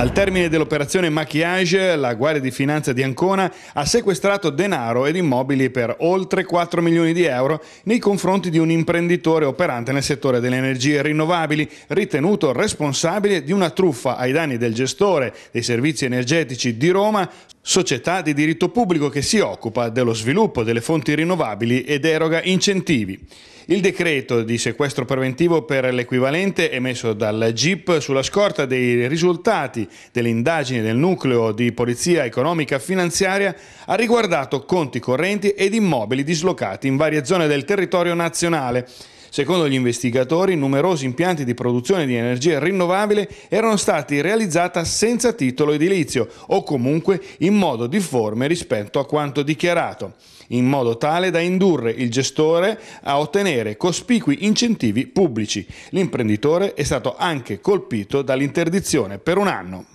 Al termine dell'operazione Maquillage, la Guardia di Finanza di Ancona ha sequestrato denaro ed immobili per oltre 4 milioni di euro nei confronti di un imprenditore operante nel settore delle energie rinnovabili, ritenuto responsabile di una truffa ai danni del gestore dei servizi energetici di Roma, società di diritto pubblico che si occupa dello sviluppo delle fonti rinnovabili ed eroga incentivi. Il decreto di sequestro preventivo per l'equivalente emesso dal GIP sulla scorta dei risultati delle indagini del nucleo di polizia economica finanziaria ha riguardato conti correnti ed immobili dislocati in varie zone del territorio nazionale Secondo gli investigatori, numerosi impianti di produzione di energia rinnovabile erano stati realizzati senza titolo edilizio o comunque in modo difforme rispetto a quanto dichiarato, in modo tale da indurre il gestore a ottenere cospicui incentivi pubblici. L'imprenditore è stato anche colpito dall'interdizione per un anno.